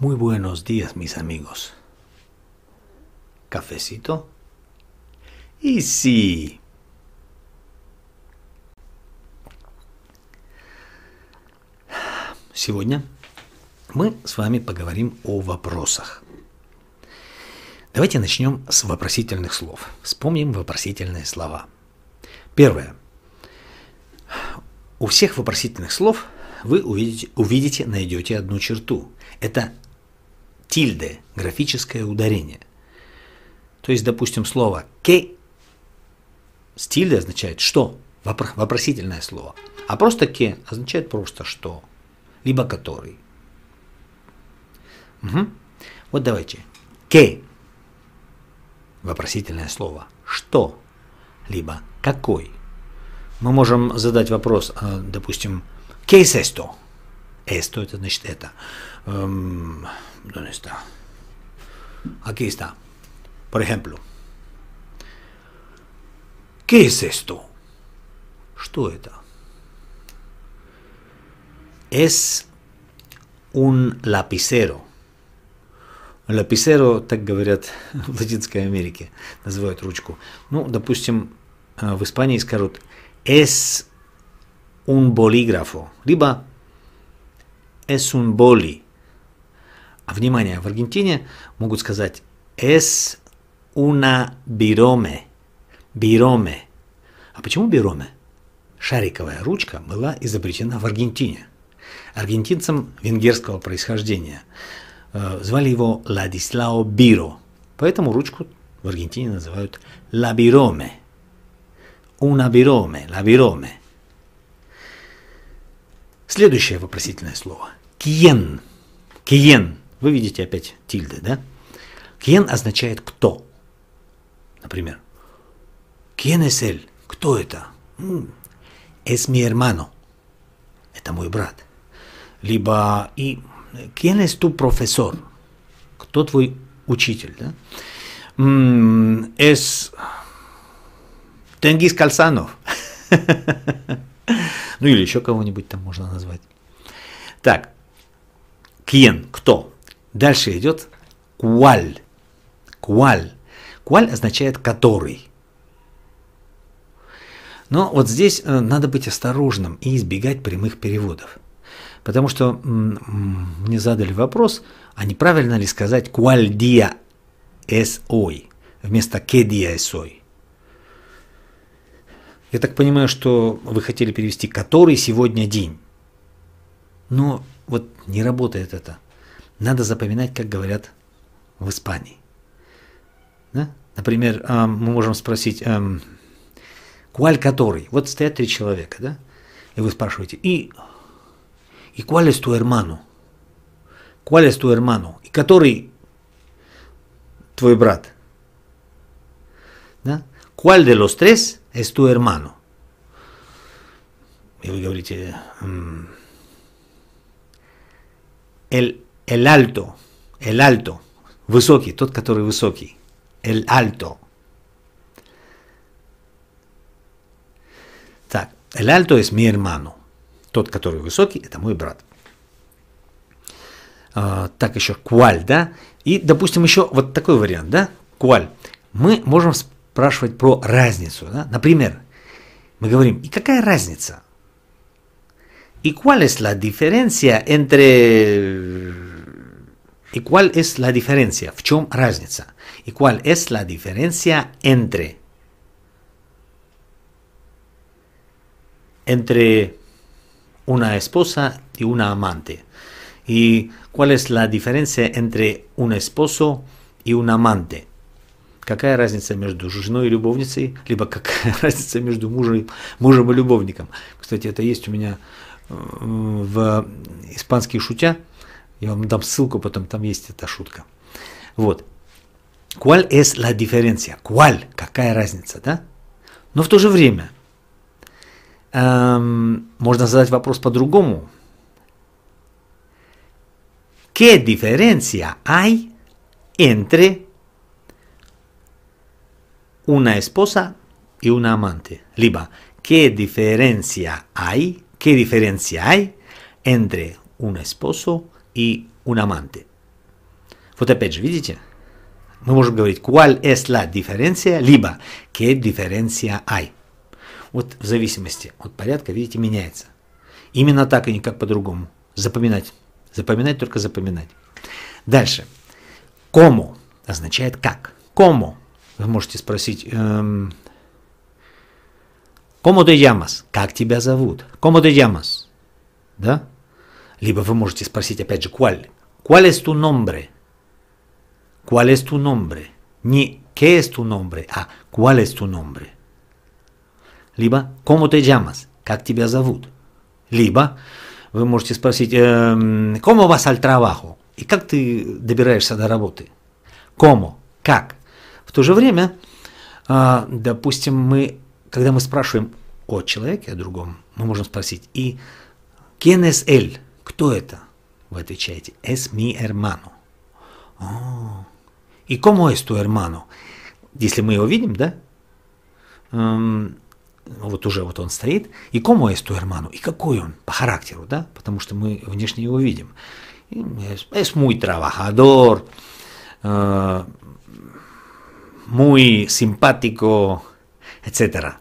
Muy buenos días, mis amigos. ¿Cafecito? Y sí. Сегодня мы с вами поговорим о вопросах. Давайте начнем с вопросительных слов. Вспомним вопросительные слова. Первое. У всех вопросительных слов вы увидите, увидите найдете одну черту. Это тильды, графическое ударение. То есть, допустим, слово «ке» с тильдой означает «что?» вопросительное слово. А просто «ке» означает просто «что?» Либо «который». Угу. Вот давайте. «Ке» вопросительное слово «что?» либо «какой?». Мы можем задать вопрос, а, допустим, «Кейс эсто?» «Эсто» – это значит «это». Эм, ¿Dónde está? Aquí está. Por ejemplo, ¿qué es esto? Что это? Es un lapicero. Лаписеро, так говорят в Латинской Америке, называют ручку. Ну, допустим, э, в Испании скажут «es un bolígrafo», либо «es un boli», а внимание, в Аргентине могут сказать «es una birome», «бироме». А почему «бироме»? Шариковая ручка была изобретена в Аргентине. Аргентинцам венгерского происхождения. Э, звали его Ладислао Биро. Поэтому ручку в Аргентине называют «лабироме». «Una birome», «лабироме». Следующее вопросительное слово – «киен». «Киен» Вы видите опять тильды, да? Кен означает кто, например. Кен эсель? Кто это? Es mi hermano. Это мой брат. Либо и Кен es tu profesor? Кто твой учитель, да? Es Тенгиз Кальсанов. Ну или еще кого-нибудь там можно назвать. Так, Кен, кто? Дальше идет куаль. Куаль. Куаль означает который. Но вот здесь э, надо быть осторожным и избегать прямых переводов. Потому что мне задали вопрос, а неправильно ли сказать «куаль диа эс ой» вместо «ке диа эс ой». Я так понимаю, что вы хотели перевести «который сегодня день». Но вот не работает это. Надо запоминать, как говорят в Испании. Да? Например, мы можем спросить, «Куаль который?» Вот стоят три человека, да? И вы спрашиваете, «И, и куаль es tu hermano?» «Куаль es tu hermano?» «И который твой брат?» да? «Куаль de los tres es tu hermano?» И вы говорите, «El El alto, el alto, высокий, тот, который высокий. El alto. Так, el alto es mi hermano. Тот, который высокий, это мой брат. так еще, куаль, да? И, допустим, еще вот такой вариант, да? Куаль. Мы можем спрашивать про разницу, да? Например, мы говорим, и какая разница? ¿Y cuál es la diferencia entre ¿Y cuál es la diferencia? В чем разница? ¿Y cuál es la diferencia entre? Entre una esposa y una amante. ¿Y cuál es la diferencia entre un esposo и un amante? Какая разница между женой и любовницей, либо какая разница между мужем, мужем и любовником? Кстати, это есть у меня э, в испанских шутя. Я вам дам ссылку, потом там есть эта шутка. Вот. ¿Cuál es la diferencia? ¿Cuál? Какая разница, да? Но в то же время эм, можно задать вопрос по-другому. ¿Qué diferencia hay entre una esposa y una amante? Либо ¿qué diferencia hay? ¿Qué diferencia hay entre un esposo y и un amante. Вот опять же, видите? Мы можем говорить «cuál es la diferencia?» либо «qué diferencia hay?» Вот в зависимости от порядка, видите, меняется. Именно так и а никак по-другому. Запоминать. Запоминать, только запоминать. Дальше. «Кому» означает «как». «Кому» вы можете спросить эм, «Кому ты ямас?» Как тебя зовут? «Кому ты ямас?» Да? Либо вы можете спросить опять же «cuál?». ¿Cuál es tu nombre? ¿Cuál es tu nombre? Не «qué es tu nombre?», а «cuál es tu nombre?». Либо «cómo te llamas?», «как тебя зовут?». Либо вы можете спросить э, «cómo vas al trabajo?», «и как ты добираешься до работы?». «Cómo?» – «как?». В то же время, а, допустим, мы, когда мы спрашиваем о человеке, о другом, мы можем спросить и «quién es él?», кто это? Вы отвечаете, es mi hermano. О, а. и кому es tu hermano? Если мы его видим, да? Эм, вот уже вот он стоит. И кому es tu hermano? И какой он по характеру, да? Потому что мы внешне его видим. Es muy trabajador, э, muy simpático, etc.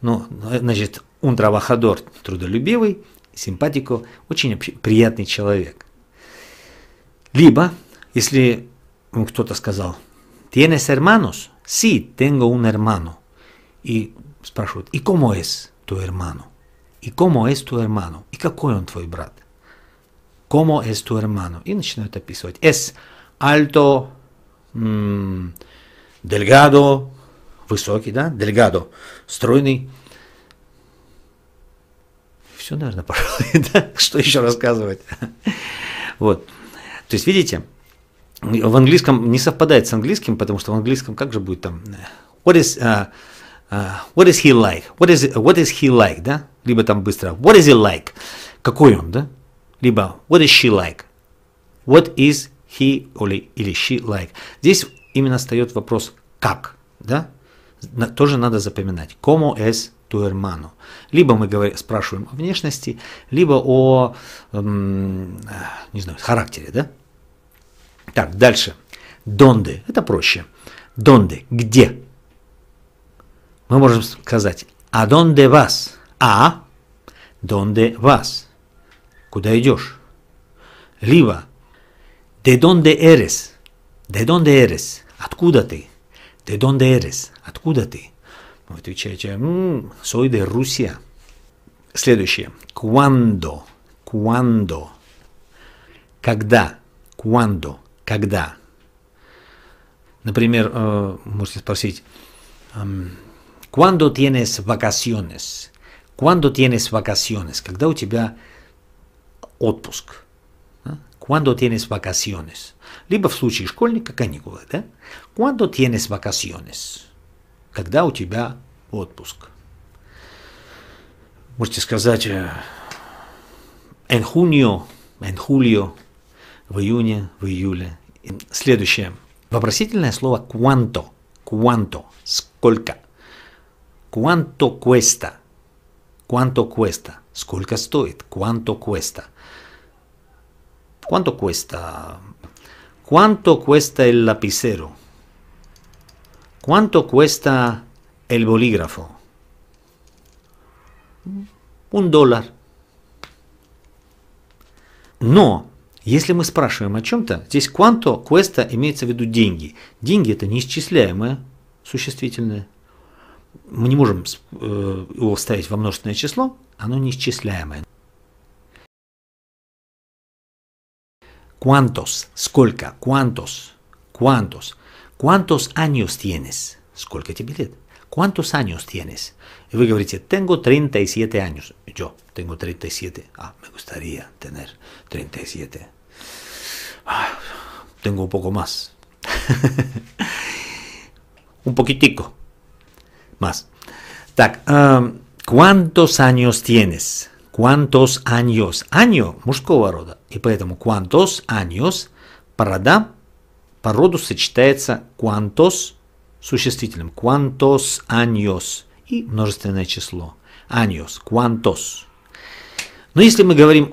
Ну, значит, он трабахадор трудолюбивый, симпатико очень приятный человек. Либо, если ну, кто-то сказал, ¿tienes hermanos? Sí, tengo un hermano. И спрашивают, ¿y cómo es tu hermano? ¿Y cómo es tu hermano? ¿И какой он твой брат? ¿Cómo es tu hermano? И начинают описывать. Es alto, delgado, высокий, да, delgado, стройный, все, наверное, пожалуй, да? что еще рассказывать. Вот. То есть, видите, в английском не совпадает с английским, потому что в английском как же будет там э, what is, uh, uh, what is he like? What is, what is he like, да? Либо там быстро what is he like? Какой он, да? Либо what is she like? What is he или, или she like? Здесь именно встает вопрос как, да? Тоже надо запоминать. Como es tu hermano. Либо мы говорим, спрашиваем о внешности, либо о, эм, не знаю, характере, да? Так, дальше. Донды. Это проще. Донды. Где? Мы можем сказать «А донде вас?» «А донде вас?» Куда идешь? Либо «Де донде эрес?» «Де донде эрес?» Откуда ты? «Де донде эрес?» Откуда ты? Вы отвечаете, м-м, soy de Rusia. Следующее. Cuando. Cuando. Когда. Cuando. Когда. Например, э, можете спросить, cuando tienes vacaciones? Cuando tienes vacaciones? Когда у тебя отпуск? Cuando tienes vacaciones? Либо в случае школьника каникулы, да? Cuando tienes vacaciones? когда у тебя отпуск. Можете сказать en junio, en julio, в июне, в июле. Следующее. Вопросительное слово cuánto. Cuánto. Сколько. Cuánto cuesta. Cuánto cuesta. Сколько стоит. Cuánto cuesta. Cuánto cuesta. Cuánto cuesta el lapicero. ¿Cuánto cuesta el bolígrafo? Un dólar. Но если мы спрашиваем о чем-то, здесь кванто, квеста имеется в виду деньги. Деньги это неисчисляемое существительное. Мы не можем э, его ставить во множественное число, оно неисчисляемое. Cuántos? сколько, Cuántos? Cuántos? ¿Cuántos años tienes? ¿Cuántos años tienes? Y a decir, tengo 37 años. Yo tengo 37. Ah, me gustaría tener 37. Ah, tengo un poco más. un poquitico más. Um, ¿cuántos años tienes? ¿Cuántos años? Año мужского рода. Y ¿cuántos años? para dar По роду сочетается «cuantos» существительным «cuantos años» и множественное число «años» «cuantos». Но если мы говорим,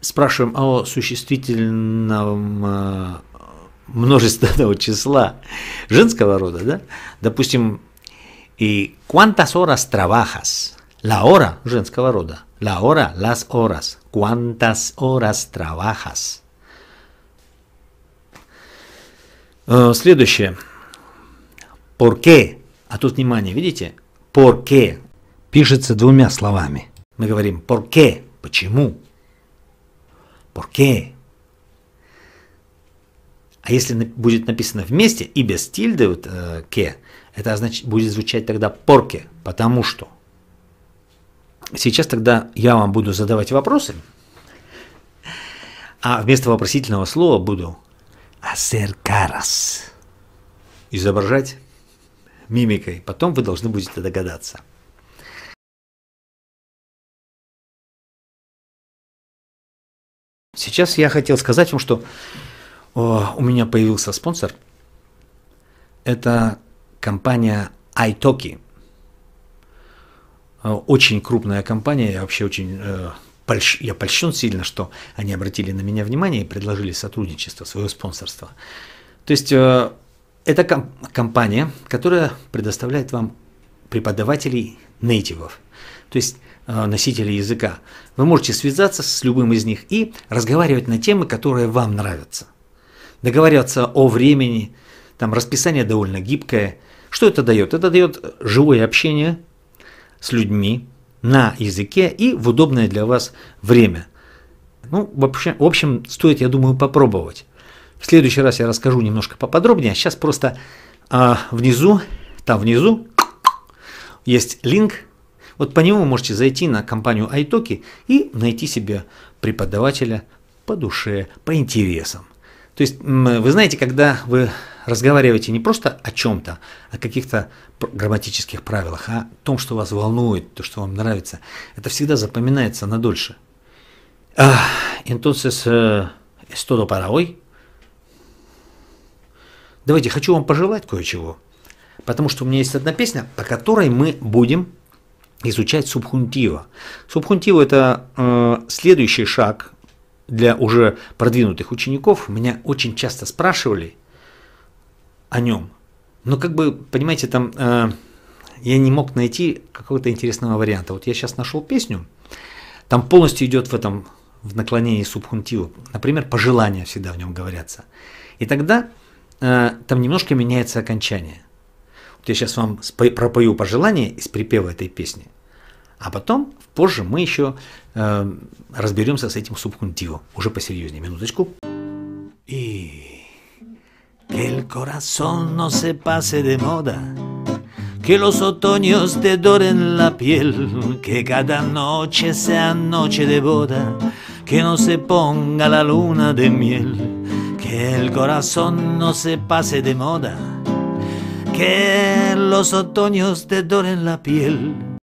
спрашиваем о существительном э, множественного числа женского рода, да? Допустим, и «cuántas horas trabajas?» La hora женского рода. La hora, las horas. ¿Cuántas horas trabajas? Э, следующее. Порке. А тут внимание, видите? Порке. Пишется двумя словами. Мы говорим порке. Почему? Порке. А если будет написано вместе и без тильды вот, э, ке, это значит, будет звучать тогда порке, потому что. Сейчас тогда я вам буду задавать вопросы, а вместо вопросительного слова буду Hacer caras. Изображать мимикой. Потом вы должны будете догадаться. Сейчас я хотел сказать вам, что о, э, у меня появился спонсор. Это компания iToki. Э, очень крупная компания, я вообще очень э, польщ, я польщен сильно, что они обратили на меня внимание и предложили сотрудничество, свое спонсорство. То есть э, это комп компания, которая предоставляет вам преподавателей нейтивов, то есть э, носителей языка. Вы можете связаться с любым из них и разговаривать на темы, которые вам нравятся. Договариваться о времени, там расписание довольно гибкое. Что это дает? Это дает живое общение с людьми, на языке и в удобное для вас время. Ну, в общем, в общем, стоит, я думаю, попробовать. В следующий раз я расскажу немножко поподробнее. Сейчас а просто а, внизу, там внизу есть линк. Вот по нему вы можете зайти на компанию Айтоки и найти себе преподавателя по душе, по интересам. То есть, вы знаете, когда вы разговариваете не просто о чем-то, а о каких-то грамматических правилах, а о том, что вас волнует, то, что вам нравится, это всегда запоминается надольше. Entonces, es todo para hoy. Давайте, хочу вам пожелать кое-чего. Потому что у меня есть одна песня, по которой мы будем изучать субхунтива. Субхунтива – это э, следующий шаг для уже продвинутых учеников, меня очень часто спрашивали о нем. Но как бы, понимаете, там э, я не мог найти какого-то интересного варианта. Вот я сейчас нашел песню, там полностью идет в этом, в наклонении субхунтива. Например, пожелания всегда в нем говорятся. И тогда э, там немножко меняется окончание. Вот я сейчас вам пропою пожелания из припева этой песни. А потом Позже мы э, с этим уже que el corazón no se pase de moda, que los otoños te doren la piel, que cada noche sea noche de boda, que no se ponga la luna de miel, que el corazón no se pase de moda, que los otoños te doren la piel